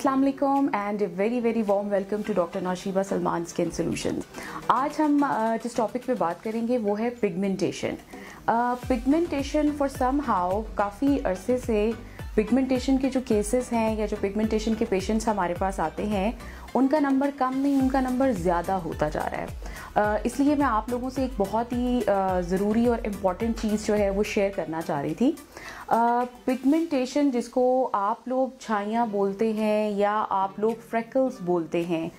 अस्सलाम वालेकुम and very very warm welcome to doctor Naushiba Salman skin solution आज हम uh, जिस टॉपिक पे बात करेंगे वो है pigmentation pigmentation for some how काफ़ी अरसे से uh, पिगमेंटेशन के जो केसेस हैं या जो पिगमेंटेशन के पेशेंट्स हमारे पास आते हैं उनका नंबर कम नहीं उनका नंबर ज़्यादा होता जा रहा है इसलिए मैं आप लोगों से एक बहुत ही ज़रूरी और इम्पॉर्टेंट चीज़ जो है वो शेयर करना चाह रही थी पिगमेंटेशन जिसको आप लोग छाइयाँ बोलते हैं या आप लोग फ्रैकल्स बोलते हैं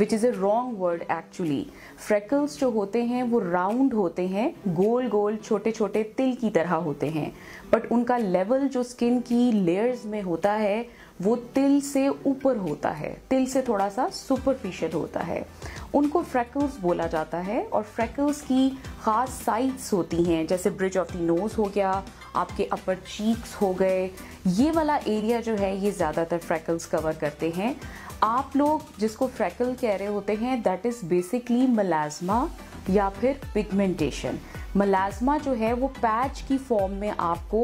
which is a wrong word actually freckles जो होते हैं वो राउंड होते हैं गोल गोल छोटे छोटे तिल की तरह होते हैं बट उनका लेवल जो स्किन की लेयर्स में होता है वो तिल से ऊपर होता है तिल से थोड़ा सा सुपरफिशियल होता है उनको फ्रैकल्स बोला जाता है और फ्रैकल्स की ख़ास साइड्स होती हैं जैसे ब्रिज ऑफ द नोज़ हो गया आपके अपर चीक्स हो गए ये वाला एरिया जो है ये ज़्यादातर फ्रैकल्स कवर करते हैं आप लोग जिसको फ्रैकल कह रहे होते हैं दैट इज़ बेसिकली मलाजमा या फिर पिगमेंटेशन मलाजमा जो है वो पैच की फॉर्म में आपको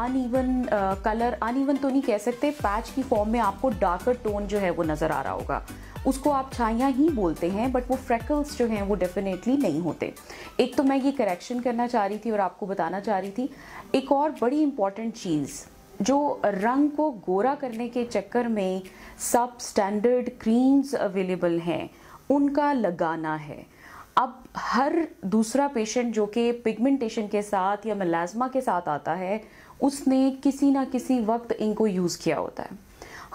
अनइवन कलर अनइवन तो नहीं कह सकते पैच की फॉर्म में आपको डार्कर टोन जो है वो नज़र आ रहा होगा उसको आप छाइयाँ ही बोलते हैं बट वो फ्रैकल्स जो हैं वो डेफिनेटली नहीं होते एक तो मैं ये करेक्शन करना चाह रही थी और आपको बताना चाह रही थी एक और बड़ी इंपॉर्टेंट चीज़ जो रंग को गोरा करने के चक्कर में सब स्टैंडर्ड क्रीम्स अवेलेबल हैं उनका लगाना है अब हर दूसरा पेशेंट जो कि पिगमेंटेशन के साथ या मलाजमा के साथ आता है उसने किसी ना किसी वक्त इनको यूज़ किया होता है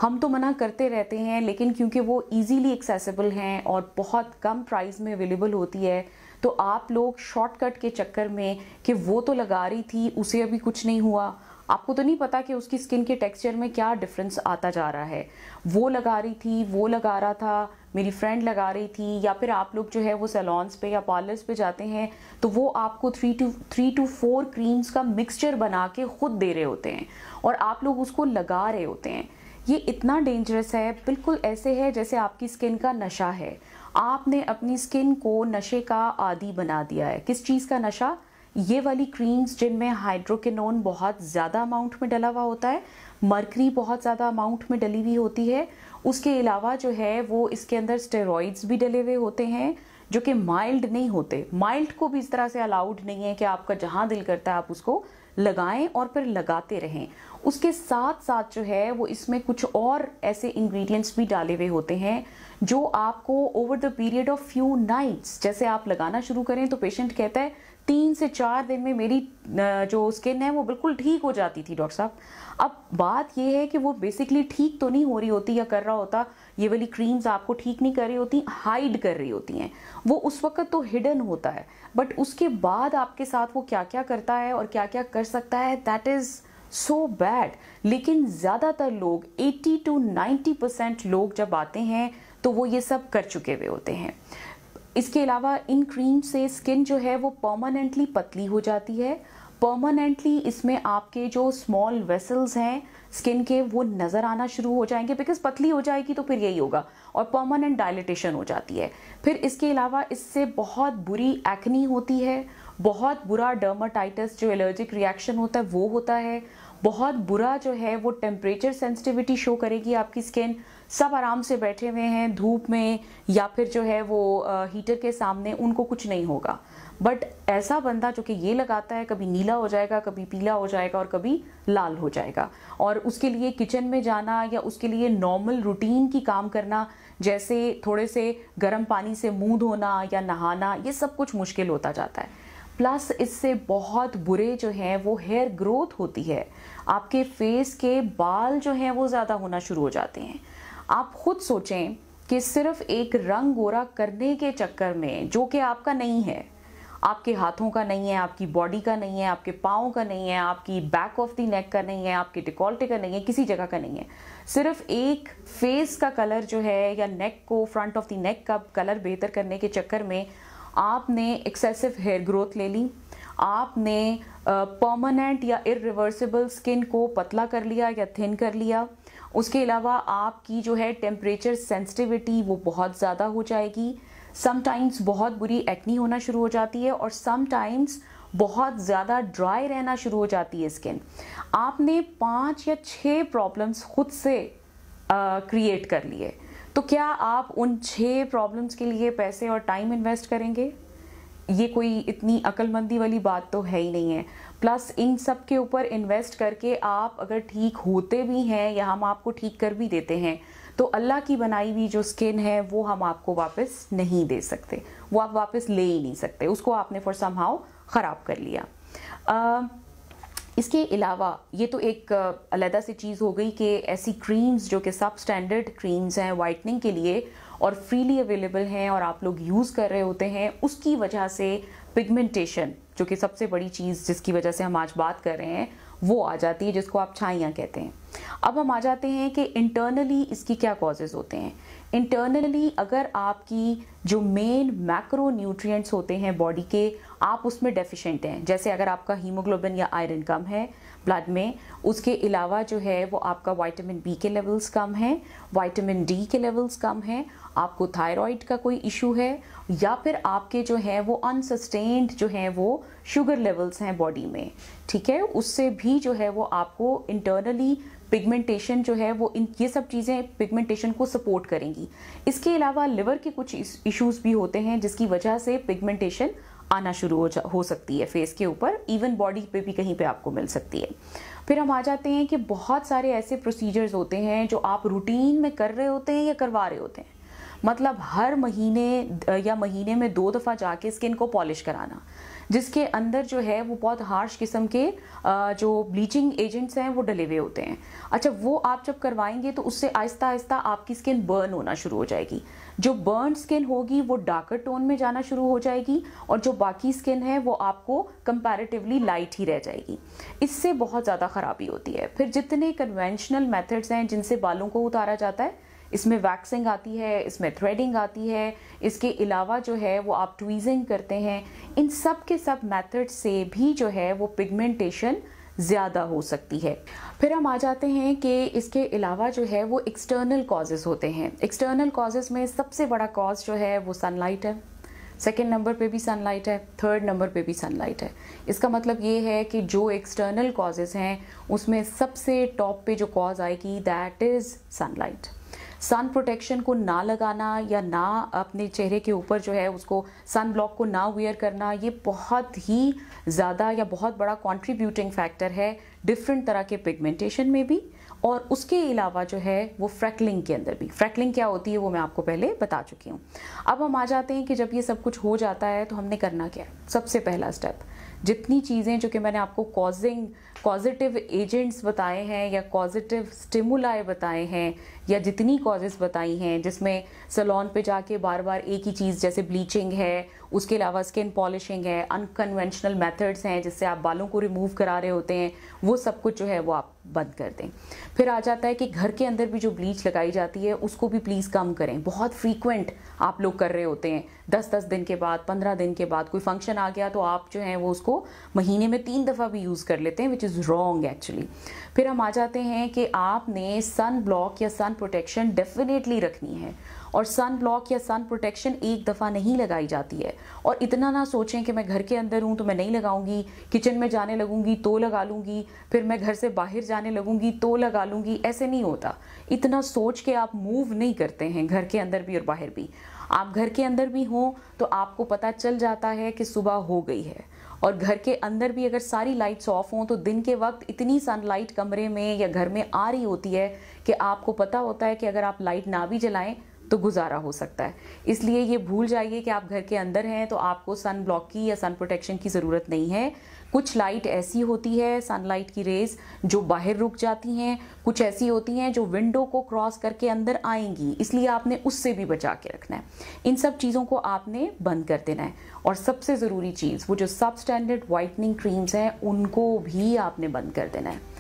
हम तो मना करते रहते हैं लेकिन क्योंकि वो इजीली एक्सेसिबल हैं और बहुत कम प्राइस में अवेलेबल होती है तो आप लोग शॉर्टकट के चक्कर में कि वो तो लगा रही थी उसे अभी कुछ नहीं हुआ आपको तो नहीं पता कि उसकी स्किन के टेक्सचर में क्या डिफरेंस आता जा रहा है वो लगा रही थी वो लगा रहा था मेरी फ्रेंड लगा रही थी या फिर आप लोग जो है वो सैलॉन्स पे या पार्लर्स पे जाते हैं तो वो आपको three two three two four creams का मिक्सचर बना के ख़ुद दे रहे होते हैं और आप लोग उसको लगा रहे होते हैं ये इतना डेंजरस है बिल्कुल ऐसे है जैसे आपकी स्किन का नशा है आपने अपनी स्किन को नशे का आदि बना दिया है किस चीज़ का नशा ये वाली क्रीम्स जिनमें हाइड्रोकिनोन बहुत ज़्यादा अमाउंट में डला हुआ होता है मरकरी बहुत ज़्यादा अमाउंट में डली हुई होती है उसके अलावा जो है वो इसके अंदर स्टेरॉइड्स भी डले हुए होते हैं जो कि माइल्ड नहीं होते माइल्ड को भी इस तरह से अलाउड नहीं है कि आपका जहाँ दिल करता है आप उसको लगाएं और फिर लगाते रहें उसके साथ साथ जो है वो इसमें कुछ और ऐसे इंग्रेडिएंट्स भी डाले हुए होते हैं जो आपको over the period of few nights जैसे आप लगाना शुरू करें तो पेशेंट कहता है तीन से चार दिन में मेरी जो स्किन है वो बिल्कुल ठीक हो जाती थी डॉक्टर साहब अब बात ये है कि वो बेसिकली ठीक तो नहीं हो रही होती या कर रहा होता ये वाली क्रीम्स आपको ठीक नहीं कर रही होती हाइड कर रही होती हैं वो उस वक्त तो हिडन होता है बट उसके बाद आपके साथ वो क्या क्या करता है और क्या क्या कर सकता है that is so so bad लेकिन ज़्यादातर लोग 80 टू 90 परसेंट लोग जब आते हैं तो वो ये सब कर चुके हुए होते हैं इसके अलावा इन क्रीम से स्किन जो है वो परमानेंटली पतली हो जाती है परमानेंटली इसमें आपके जो स्मॉल वेसल्स हैं स्किन के वो नज़र आना शुरू हो जाएंगे बिकॉज पतली हो जाएगी तो फिर यही होगा और परमानेंट डायलिटेशन हो जाती है फिर इसके अलावा इससे बहुत बुरी एक्नी होती है बहुत बुरा डर्माटाइटस जो एलर्जिक रिएक्शन होता है वो होता है बहुत बुरा जो है वो टेम्परेचर सेंसिटिविटी शो करेगी आपकी स्किन सब आराम से बैठे हुए हैं धूप में या फिर जो है वो हीटर के सामने उनको कुछ नहीं होगा बट ऐसा बंदा जो कि ये लगाता है कभी नीला हो जाएगा कभी पीला हो जाएगा और कभी लाल हो जाएगा और उसके लिए किचन में जाना या उसके लिए नॉर्मल रूटीन की काम करना जैसे थोड़े से गर्म पानी से मुंह धोना या नहाना ये सब कुछ मुश्किल होता जाता है प्लस इससे बहुत बुरे जो हैं वो हेयर ग्रोथ होती है आपके फेस के बाल जो हैं वो ज़्यादा होना शुरू हो जाते हैं आप खुद सोचें कि सिर्फ एक रंग गोरा करने के चक्कर में जो कि आपका नहीं है आपके हाथों का नहीं है आपकी बॉडी का नहीं है आपके पाओ का नहीं है आपकी बैक ऑफ दी नेक का नहीं है आपके डिकॉल्टे का नहीं है किसी जगह का नहीं है सिर्फ एक फेस का कलर जो है या नेक को फ्रंट ऑफ दी नेक का कलर बेहतर करने के चक्कर में आपने एक्सेसिव हेयर ग्रोथ ले ली आपने परमानेंट या इरिवर्सिबल स्किन को पतला कर लिया या थिन कर लिया उसके अलावा आपकी जो है टेम्परेचर सेंसिटिविटी वो बहुत ज़्यादा हो जाएगी समटाइम्स बहुत बुरी एक्नी होना शुरू हो जाती है और समटाइम्स बहुत ज़्यादा ड्राई रहना शुरू हो जाती है स्किन आपने पाँच या छः प्रॉब्लम्स खुद से क्रिएट कर लिए तो क्या आप उन छः प्रॉब्लम्स के लिए पैसे और टाइम इन्वेस्ट करेंगे ये कोई इतनी अक्लमंदी वाली बात तो है ही नहीं है प्लस इन सब के ऊपर इन्वेस्ट करके आप अगर ठीक होते भी हैं या हम आपको ठीक कर भी देते हैं तो अल्लाह की बनाई हुई जो स्किन है वो हम आपको वापस नहीं दे सकते वो आप वापस ले ही नहीं सकते उसको आपने फॉर सम हाउ ख़राब कर लिया आ, इसके अलावा ये तो एक अलहदा सी चीज़ हो गई कि ऐसी क्रीम्स जो कि सब स्टैंडर्ड क्रीम्स हैं वाइटनिंग के लिए और फ्रीली अवेलेबल हैं और आप लोग यूज़ कर रहे होते हैं उसकी वजह से पिगमेंटेशन जो कि सबसे बड़ी चीज़ जिसकी वजह से हम आज बात कर रहे हैं वो आ जाती है जिसको आप छाइयाँ कहते हैं अब हम आ जाते हैं कि इंटरनली इसकी क्या कॉजेज़ होते हैं इंटरनली अगर आपकी जो मेन मैक्रो न्यूट्रिएंट्स होते हैं बॉडी के आप उसमें डेफिशिएंट हैं जैसे अगर आपका हीमोग्लोबिन या आयरन कम है ब्लड में उसके अलावा जो है वो आपका वाइटामिन बी के लेवल्स कम हैं वाइटामिन डी के लेवल्स कम हैं आपको थायराइड का कोई इशू है या फिर आपके जो है वो अनसस्टेन्ड जो है वो शुगर लेवल्स हैं बॉडी में ठीक है उससे भी जो है वो आपको इंटरनली पिगमेंटेशन जो है वो इन ये सब चीज़ें पिगमेंटेशन को सपोर्ट करेंगी इसके अलावा लिवर के कुछ इश्यूज भी होते हैं जिसकी वजह से पिगमेंटेशन आना शुरू हो जा हो सकती है फेस के ऊपर इवन बॉडी पे भी कहीं पे आपको मिल सकती है फिर हम आ जाते हैं कि बहुत सारे ऐसे प्रोसीजर्स होते हैं जो आप रूटीन में कर रहे होते हैं या करवा रहे होते हैं मतलब हर महीने या महीने में दो दफ़ा जाके स्किन को पॉलिश कराना जिसके अंदर जो है वो बहुत हार्श किस्म के जो ब्लीचिंग एजेंट्स हैं वो डले हुए होते हैं अच्छा वो आप जब करवाएंगे तो उससे आहिस्ता आहिस्ता आपकी स्किन बर्न होना शुरू हो जाएगी जो बर्न स्किन होगी वो डार्कर टोन में जाना शुरू हो जाएगी और जो बाकी स्किन है वो आपको कंपैरेटिवली लाइट ही रह जाएगी इससे बहुत ज़्यादा ख़राबी होती है फिर जितने कन्वेंशनल मेथड्स हैं जिनसे बालों को उतारा जाता है इसमें वैक्सिंग आती है इसमें थ्रेडिंग आती है इसके अलावा जो है वो आप ट्वीजिंग करते हैं इन सब के सब मेथड से भी जो है वो पिगमेंटेशन ज़्यादा हो सकती है फिर हम आ जाते हैं कि इसके अलावा जो है वो एक्सटर्नल कॉजेज़ होते हैं एक्सटर्नल कॉजेज़ में सबसे बड़ा कॉज जो है वो सनलाइट है सेकेंड नंबर पे भी सनलाइट है थर्ड नंबर पे भी सनलाइट है इसका मतलब ये है कि जो एक्सटर्नल कॉजेज़ हैं उसमें सबसे टॉप पे जो कॉज आएगी that is sunlight sun protection को ना लगाना या ना अपने चेहरे के ऊपर जो है उसको सन ब्लॉक को ना वेयर करना ये बहुत ही ज़्यादा या बहुत बड़ा कॉन्ट्रीब्यूटिंग फैक्टर है डिफरेंट तरह के पिगमेंटेशन में भी और उसके अलावा जो है वो फ्रैकलिंग के अंदर भी फ्रैकलिंग क्या होती है वो मैं आपको पहले बता चुकी हूँ अब हम आ जाते हैं कि जब ये सब कुछ हो जाता है तो हमने करना क्या है सबसे पहला स्टेप जितनी चीज़ें जो कि मैंने आपको कॉजिंग पॉजिटिव एजेंट्स बताए हैं या कॉजिटिव स्टिमुलाए बताए हैं या जितनी कॉजेज़ बताई हैं जिसमें सलोन पे जाके बार बार एक ही चीज़ जैसे ब्लीचिंग है उसके अलावा स्किन पॉलिशिंग है अनकन्वेंशनल मेथड्स हैं जिससे आप बालों को रिमूव करा रहे होते हैं वो सब कुछ जो है वो आप बंद कर दें फिर आ जाता है कि घर के अंदर भी जो ब्लीच लगाई जाती है उसको भी प्लीज़ कम करें बहुत फ्रीक्वेंट आप लोग कर रहे होते हैं दस दस दिन के बाद पंद्रह दिन के बाद कोई फंक्शन आ गया तो आप जो है वो उसको महीने में तीन दफ़ा भी यूज़ कर लेते हैं विच इज़ रॉन्ग एक्चुअली फिर हम आ जाते हैं कि आपने सन ब्लॉक या सन प्रोटेक्शन डेफिनेटली रखनी है और सन ब्लॉक या सन प्रोटेक्शन एक दफ़ा नहीं लगाई जाती है और इतना ना सोचें कि मैं घर के अंदर हूँ तो मैं नहीं लगाऊंगी किचन में जाने लगूंगी तो लगा लूँगी फिर मैं घर से बाहर जाने लगूंगी तो लगा लूँगी ऐसे नहीं होता इतना सोच के आप मूव नहीं करते हैं घर के अंदर भी और बाहर भी आप घर के अंदर भी हों तो आपको पता चल जाता है कि सुबह हो गई है और घर के अंदर भी अगर सारी लाइट्स ऑफ हों तो दिन के वक्त इतनी सनलाइट कमरे में या घर में आ रही होती है कि आपको पता होता है कि अगर आप लाइट ना भी जलाएं तो गुजारा हो सकता है इसलिए ये भूल जाइए कि आप घर के अंदर हैं तो आपको सन ब्लॉक की या सन प्रोटेक्शन की ज़रूरत नहीं है कुछ लाइट ऐसी होती है सनलाइट की रेज जो बाहर रुक जाती हैं कुछ ऐसी होती हैं जो विंडो को क्रॉस करके अंदर आएंगी इसलिए आपने उससे भी बचा के रखना है इन सब चीज़ों को आपने बंद कर देना है और सबसे ज़रूरी चीज़ वो जो सब स्टैंडर्ड वाइटनिंग क्रीम्स हैं उनको भी आपने बंद कर देना है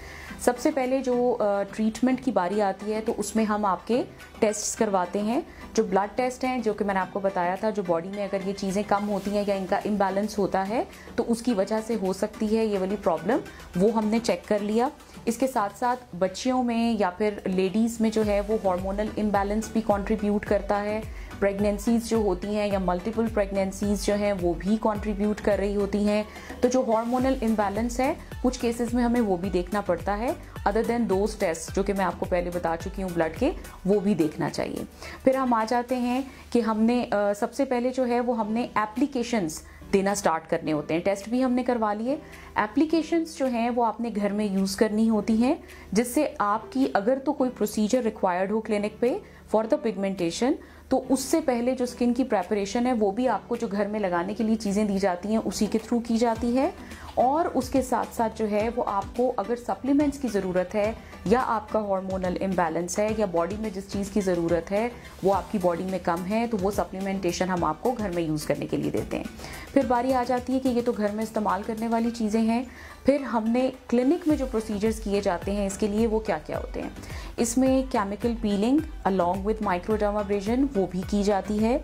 सबसे पहले जो ट्रीटमेंट की बारी आती है तो उसमें हम आपके टेस्ट्स करवाते हैं जो ब्लड टेस्ट हैं जो कि मैंने आपको बताया था जो बॉडी में अगर ये चीज़ें कम होती हैं या इनका इम्बैलेंस होता है तो उसकी वजह से हो सकती है ये वाली प्रॉब्लम वो हमने चेक कर लिया इसके साथ साथ बच्चियों में या फिर लेडीज़ में जो है वो हार्मोनल इम्बैलेंस भी कंट्रीब्यूट करता है प्रेगनेंसीज़ जो होती हैं या मल्टीपल प्रेगनेंसीज़ जो हैं वो भी कंट्रीब्यूट कर रही होती हैं तो जो हार्मोनल इम्बैलेंस है कुछ केसेस में हमें वो भी देखना पड़ता है अदर देन दो टेस्ट जो कि मैं आपको पहले बता चुकी हूँ ब्लड के वो भी देखना चाहिए फिर हम आ जाते हैं कि हमने सबसे पहले जो है वो हमने एप्लीकेशंस देना स्टार्ट करने होते हैं टेस्ट भी हमने करवा लिए एप्लीकेशंस जो हैं वो आपने घर में यूज़ करनी होती हैं जिससे आपकी अगर तो कोई प्रोसीजर रिक्वायर्ड हो क्लिनिक पे फॉर द पिगमेंटेशन तो उससे पहले जो स्किन की प्रेपरेशन है वो भी आपको जो घर में लगाने के लिए चीज़ें दी जाती हैं उसी के थ्रू की जाती है और उसके साथ साथ जो है वो आपको अगर सप्लीमेंट्स की ज़रूरत है या आपका हार्मोनल इम्बेलेंस है या बॉडी में जिस चीज़ की ज़रूरत है वो आपकी बॉडी में कम है तो वो सप्लीमेंटेशन हम आपको घर में यूज़ करने के लिए देते हैं फिर बारी आ जाती है कि ये तो घर में इस्तेमाल करने वाली चीज़ें हैं फिर हमने क्लिनिक में जो प्रोसीजर्स किए जाते हैं इसके लिए वो क्या क्या होते हैं इसमें chemical peeling along with microdermabrasion वो भी की जाती है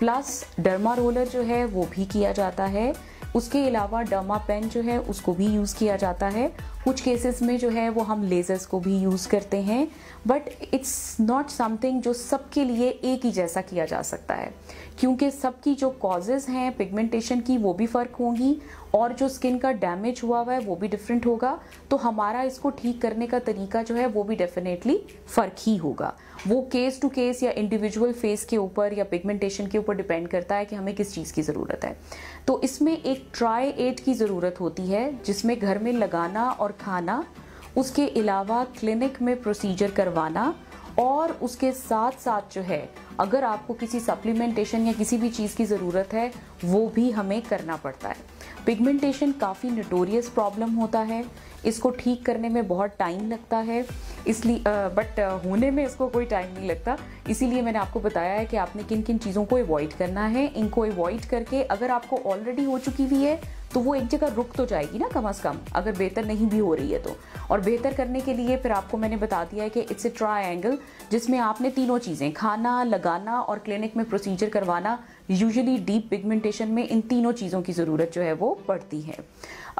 प्लस डर्मा रोलर जो है वो भी किया जाता है उसके अलावा डर्मा पेन जो है उसको भी यूज़ किया जाता है कुछ केसेस में जो है वो हम लेज़र्स को भी यूज़ करते हैं बट इट्स नॉट समथिंग जो सबके लिए एक ही जैसा किया जा सकता है क्योंकि सबकी जो कॉजेज़ हैं पिगमेंटेशन की वो भी फ़र्क होंगी और जो स्किन का डैमेज हुआ हुआ है वो भी डिफरेंट होगा तो हमारा इसको ठीक करने का तरीका जो है वो भी डेफिनेटली फ़र्क ही होगा वो केस टू केस या इंडिविजुअल फेस के ऊपर या पिगमेंटेशन के ऊपर डिपेंड करता है कि हमें किस चीज़ की ज़रूरत है तो इसमें एक ट्राई एड की ज़रूरत होती है जिसमें घर में लगाना और खाना उसके अलावा क्लिनिक में प्रोसीजर करवाना और उसके साथ साथ जो है अगर आपको किसी सप्लीमेंटेशन या किसी भी चीज़ की ज़रूरत है वो भी हमें करना पड़ता है पिगमेंटेशन काफ़ी नटोरियस प्रॉब्लम होता है इसको ठीक करने में बहुत टाइम लगता है इसलिए बट होने में इसको कोई टाइम नहीं लगता इसीलिए मैंने आपको बताया है कि आपने किन किन चीज़ों को अवॉइड करना है इनको अवॉइड करके अगर आपको ऑलरेडी हो चुकी हुई है तो वो एक जगह रुक तो जाएगी ना कम अज़ कम अगर बेहतर नहीं भी हो रही है तो और बेहतर करने के लिए फिर आपको मैंने बता दिया है कि इट्स ए एंगल जिसमें आपने तीनों चीज़ें खाना लगाना और क्लिनिक में प्रोसीजर करवाना यूजुअली डीप पिगमेंटेशन में इन तीनों चीज़ों की ज़रूरत जो है वो पड़ती है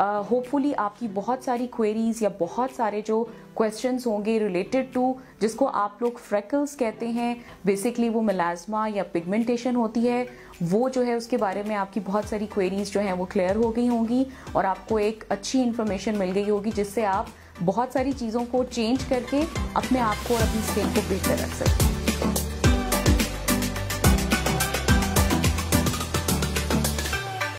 होपफुली uh, आपकी बहुत सारी क्वेरीज या बहुत सारे जो क्वेश्चंस होंगे रिलेटेड टू जिसको आप लोग फ्रेकल्स कहते हैं बेसिकली वो मिलाजमा या पिगमेंटेशन होती है वो जो है उसके बारे में आपकी बहुत सारी क्वेरीज जो हैं वो क्लियर हो गई होंगी और आपको एक अच्छी इन्फॉर्मेशन मिल गई होगी जिससे आप बहुत सारी चीज़ों को चेंज करके अपने आप को और अपनी स्किन को बेहतर रख सकते हैं